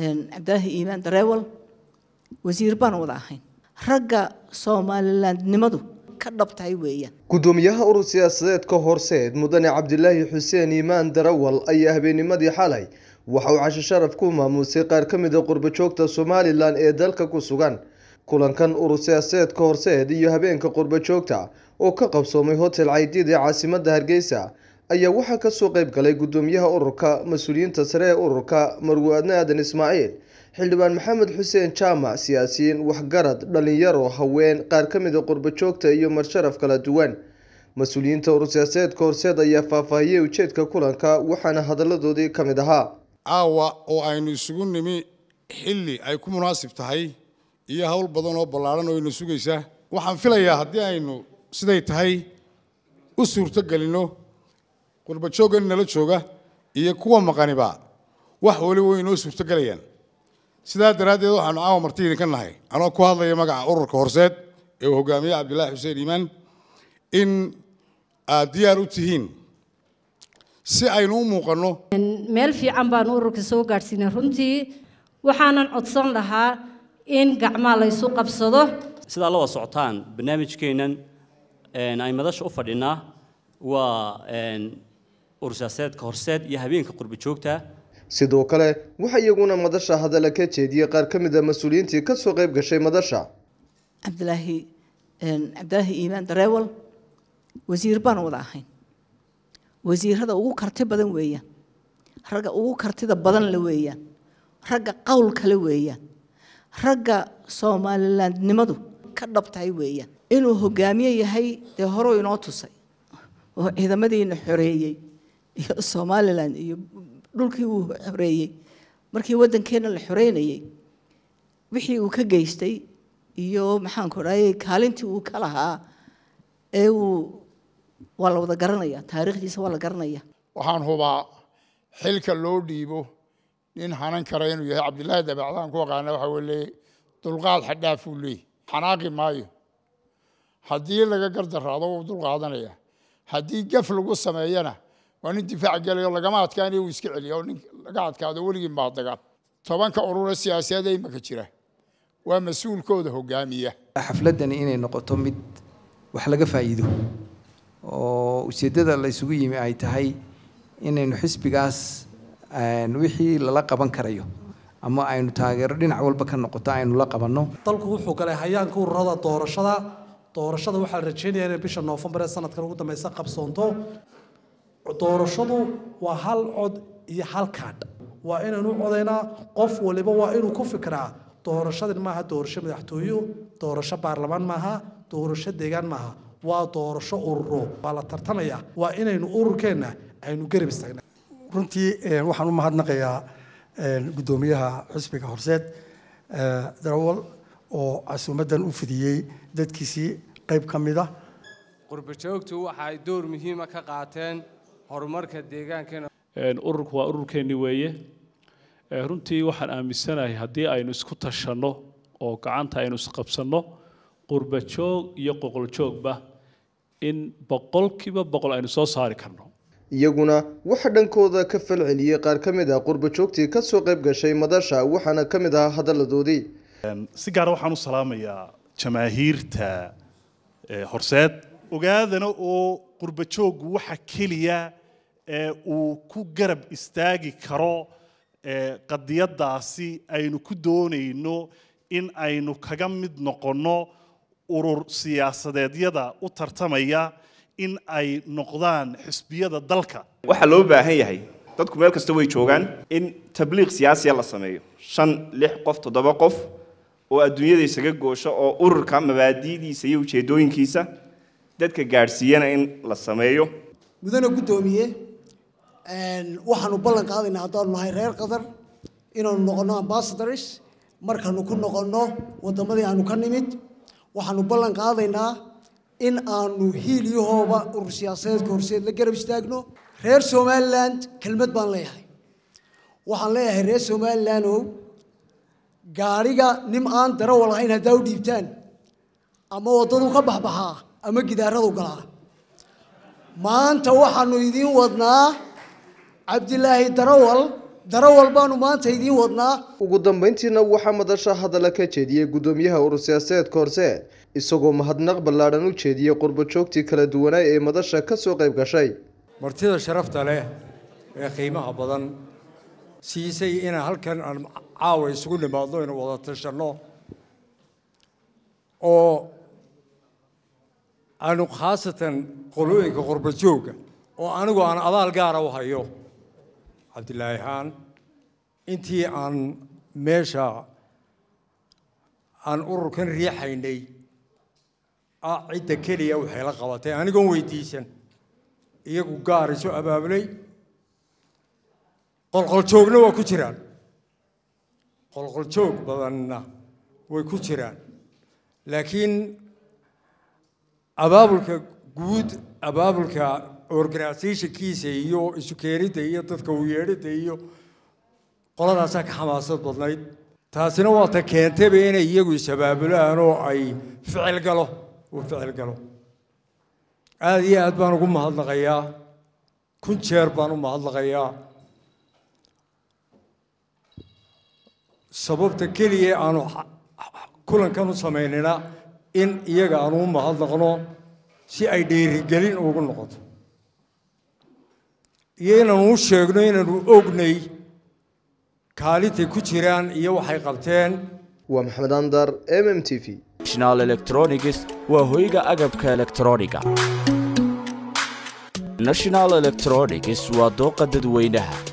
cabdilaahi iimaan dareewal wasiir baan wada ahayn ragga ka dhabtahay weeyaan gudoomiyaha urur siyaasadeedka horseed mudane cabdilaahi xuseen iimaan darawal ayaa habeenimadii xalay waxa uu casho sharaf ku maamuusay qaar ka mida qurbajoogta somalilan ee dalka ku sugan kulankan urur siyaasadeedka horseed iyo habeenka qurbajoogta oo ka qabsoomay hotel caydiid ee caasimadda hargeysa ayaa waxaa ka soo qayb galay guddoomiyaha ururka mas-uuliyiinta sare ee ururka margu aadan ismaaciil xildhibaan maxamed xuseen jaamac siyaasiyiin waxgarad dhallinyaro haween qaar ka mida ah qurbo joogta iyo marsharaf kala duwan mas-uuliyiinta urur siyaasadeedka horseed ayaa faahfaahiyey ujeedka kulanka waxaana hadalladoodii ka mid ahaa caawa oo aynu isugu nimi xilli ay ku munaasib tahay iyo hawl badan oo ballaaran oo ina sugaysaa waxaan filayaa haddii aynu siday tahay u suurto gelinno warbajoogan nala jooga iyo kuwa maqaniba wax waliba way inoo suurtogelayaan sidaa daraaddeed waxaanu caawa marti idinka nahay anoo ku hadlaya magaca ururka horseed ee uu hogaamiye cabdilaahi xuseen iimaan in aad diyaar u tihiin si aynu u muuqanno meel fiican baanu ururka soo gaadhsiinay runtii waxaanan codsan lahaa in gacmaa laysu qabsado sidaa la wada socotaan barnaamijkeennan aan madasha u fadhinaa waa ursaaseedka horseed iyo habeenka qurbi joogta sidoo kale waxaa iyaguna madasha hadalla ka jeediyey qaar ka mid a ah mas-uuliyiintii kasoo qayb gashay madasha cabdilaahi cabdilaahi iimaan dareewal wasiir baan wada ahayn wasiirada ugu karti badan weeyaan ragga ugu kartida badan la weeyaan ragga qowl kale weeyaan ragga somalilandnimadu ka dhabtahay weeyaan inuu hogaamiye yahay dee horeu inoo tusay oo ciidamadiina xoreeyey iyo somalilan iyo dhulkii uu xoreeyey markii wadankeena la xoreynayey wixii uu ka geystay iyo maxaanku odhahayey kaalintii uu ka lahaa ee uu waa la wada garanaya taariikhdiisa waa la garanaya waxaan hubaa xilka loo dhiibo nin hanan kara inuu yahay cabdillaahi dabacdaan ku aqaana waxa wuu leeyay dulqaad xadhaafuu leey xanaaqi maayo haddii laga gardaraado wuu dulqaadanaya haddii gaf lagu sameeyana waa nin difaac gelayo lagama adkaan uu iska celiyo nin laga adkaado weligiin baa tobanka urura siyaasadeed ee imaka jira waa mas-uulkooda hogaamiya xafladani inay noqoto mid wax laga faa'iido oo ujeeddada la isugu yimi ay tahay inaynu xisbigaas wixii lala qaban karayo ama aynu taageero dhinac walba ka noqoto aynu la qabanno dalku wuxuu galay hayaanka ururada doorashada doorashada waxaa la rajeynaya inay bisha noofambar ee sanadkan ugu dambaysa qabsoonto doorashadu waa hal cod iyo hal kaadh waa u codaynaa qof waliba waa inuu ku fikraa doorashadan maaha doorasho madaxtooyo doorasho baarlamaan maaha doorasho deegaan maaha waa doorasho ururo waa la tartamaya waa inaynu ururkeenna aynu garab istaagnaa runtii waxaan u mahadnaqayaa guddoomiyaha xusbiga horseed darawal oo casuumaddan u fidiyey dadkiisii qayb ka mid a ah. qurbajoogtu waxaay door muhiima ah ka qaateen horumarka deegaankeena ururku waa ururkeenni weeye runtii waxaan aaminsanahay haddii aynu isku tashanno oo gacanta aynu isqabsanno qurbajoog iyo qoqoljoogba in boqolkiiba boqol aynu soo saari karno iyaguna waxa dhankooda ka fal celiyey qaar ka mid ah qurbajoogtii kasoo qayb gashay madasha waxaana ka mid ahaa hadaladoodii si gaara ah waxaan u salaamayaa jamaahiirta horseed ogaadana oo qurbajoogu waxa keliya ee uu ku garab istaagi karo qadiyaddaasi aynu ku doonayno in aynu kaga mid noqonno urur siyaasadeedyada u tartamaya in ay noqdaan xisbiyada dalka waxaa loo baahan yahay dadku meel kasta way joogaan in tabliiq siyaasiya la sameeyo shan lix qof toddoba qof oo adduunyada isaga goosho oo ururka mabaadidiisa iyo ujeedooyinkiisa dadka gaadhsiiyana in la sameeyo mudana guddoomiye waxaanu ballan qaadaynaa haddaanu nahay reer qatar inaanu noqono ambassadors markaanu ku noqonno waddamadii aanu ka nimid waxaanu ballan qaadaynaa in aanu hiilyahooba urur siyaasadeedka horseed la garab istaagno reer somalilan kelmad baan leeyahay waxaan leeyahay reer ow gaariga nim aan darawa lahayn haddaa u dhiibtaan ama waddaduu ka baxbaxaa ama gidaaradu galaa maanta waxaanu idiin wadnaa cabdilaahi darawal darawal baanu maanta idiin wadnaa ugu dambayntiina waxaa madasha hadalla ka jeediyey guddoomiyaha urur siyaasadeedka horse isagoo mahadnaq ballaadhan u jeediyey qurbajoogtii kala duwanaa ee madasha ka soo qayb gashay martida sharafta leh ee qiimaha badan siisay inaan halkan aan caawa isugu nimaadno inu wada tashanno oo aanu khaasatan qolooyinka qurbajoogga oo anigu aan abaal gaara u hayo cabdilaahi haan intii aan meesha aan ururkan riixaynay a ah cidda keliya waxay la qabatay anigoon weydiisan iyagu gaar isu abaabulay qolqoljoogna waa ku jiraan qolqoljoog badanna way ku jiraan laakiin abaabulka guud abaabulka organisationkiisa iyo isu keenidda iyo dadka u yeedhidda iyo qoladaasaa ka xamaasad badnayd taasina waa ta keentayba inay iyagu isabaabulaan oo ay ficil galo uu ficil galo aada iyo aad baan ugu mahadnaqayaa kun jeer baan u mahadnaqayaa sababta keliya aanu kulankan u samaynina in iyaga aanu u mahadnaqno si ay dhiirigelin ugu noqoto iyo inaanu u sheegno inaanu ognay kaalintay ku jiraan iyo waxay qabteen waa maxamed andar m m t v national electronics waa hoyga agabka elektroniga national electronics waa dooqa dadweynaha